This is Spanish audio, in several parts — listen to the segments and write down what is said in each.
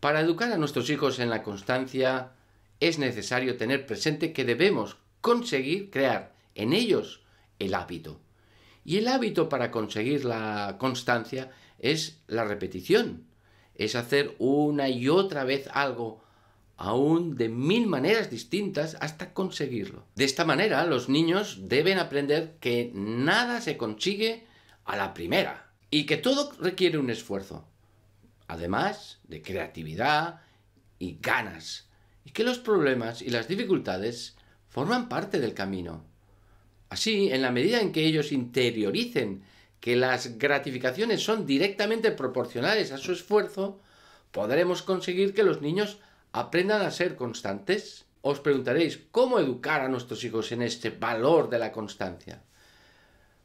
Para educar a nuestros hijos en la constancia es necesario tener presente que debemos conseguir crear en ellos el hábito. Y el hábito para conseguir la constancia es la repetición, es hacer una y otra vez algo, aún de mil maneras distintas, hasta conseguirlo. De esta manera, los niños deben aprender que nada se consigue a la primera y que todo requiere un esfuerzo además de creatividad y ganas, y que los problemas y las dificultades forman parte del camino. Así, en la medida en que ellos interioricen que las gratificaciones son directamente proporcionales a su esfuerzo, podremos conseguir que los niños aprendan a ser constantes. Os preguntaréis, ¿cómo educar a nuestros hijos en este valor de la constancia?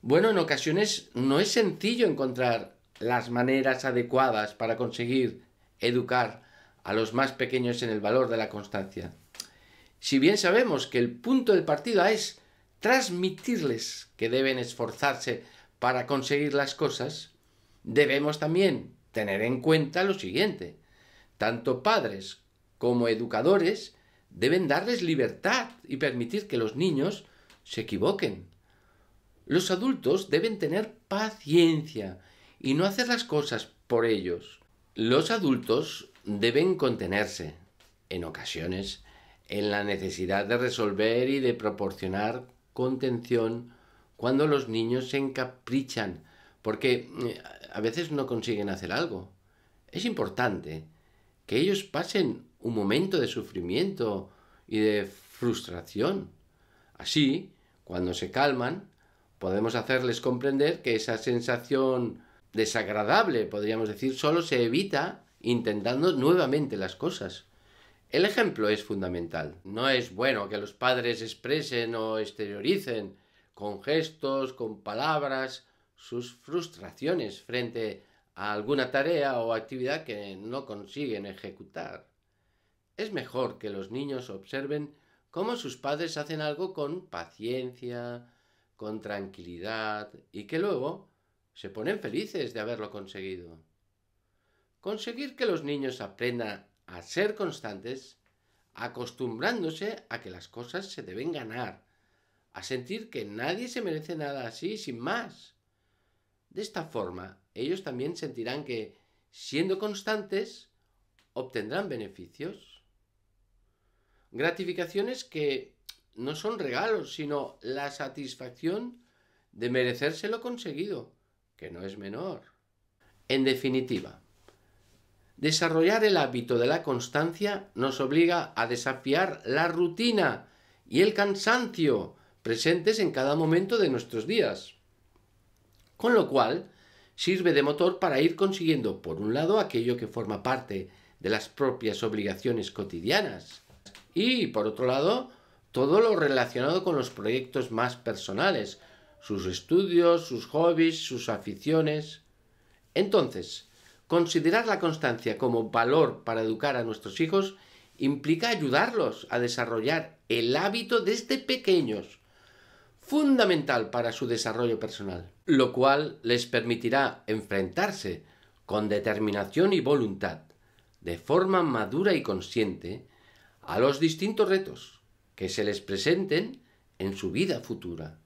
Bueno, en ocasiones no es sencillo encontrar las maneras adecuadas para conseguir educar a los más pequeños en el valor de la constancia. Si bien sabemos que el punto del partido es transmitirles que deben esforzarse para conseguir las cosas, debemos también tener en cuenta lo siguiente. Tanto padres como educadores deben darles libertad y permitir que los niños se equivoquen. Los adultos deben tener paciencia y no hacer las cosas por ellos. Los adultos deben contenerse, en ocasiones, en la necesidad de resolver y de proporcionar contención cuando los niños se encaprichan, porque eh, a veces no consiguen hacer algo. Es importante que ellos pasen un momento de sufrimiento y de frustración. Así, cuando se calman, podemos hacerles comprender que esa sensación desagradable, podríamos decir, solo se evita intentando nuevamente las cosas. El ejemplo es fundamental. No es bueno que los padres expresen o exterioricen con gestos, con palabras, sus frustraciones frente a alguna tarea o actividad que no consiguen ejecutar. Es mejor que los niños observen cómo sus padres hacen algo con paciencia, con tranquilidad y que luego se ponen felices de haberlo conseguido. Conseguir que los niños aprendan a ser constantes, acostumbrándose a que las cosas se deben ganar, a sentir que nadie se merece nada así sin más. De esta forma, ellos también sentirán que, siendo constantes, obtendrán beneficios. Gratificaciones que no son regalos, sino la satisfacción de merecerse lo conseguido que no es menor. En definitiva, desarrollar el hábito de la constancia nos obliga a desafiar la rutina y el cansancio presentes en cada momento de nuestros días. Con lo cual, sirve de motor para ir consiguiendo, por un lado, aquello que forma parte de las propias obligaciones cotidianas y, por otro lado, todo lo relacionado con los proyectos más personales, sus estudios, sus hobbies, sus aficiones. Entonces, considerar la constancia como valor para educar a nuestros hijos implica ayudarlos a desarrollar el hábito desde pequeños, fundamental para su desarrollo personal, lo cual les permitirá enfrentarse con determinación y voluntad, de forma madura y consciente, a los distintos retos que se les presenten en su vida futura.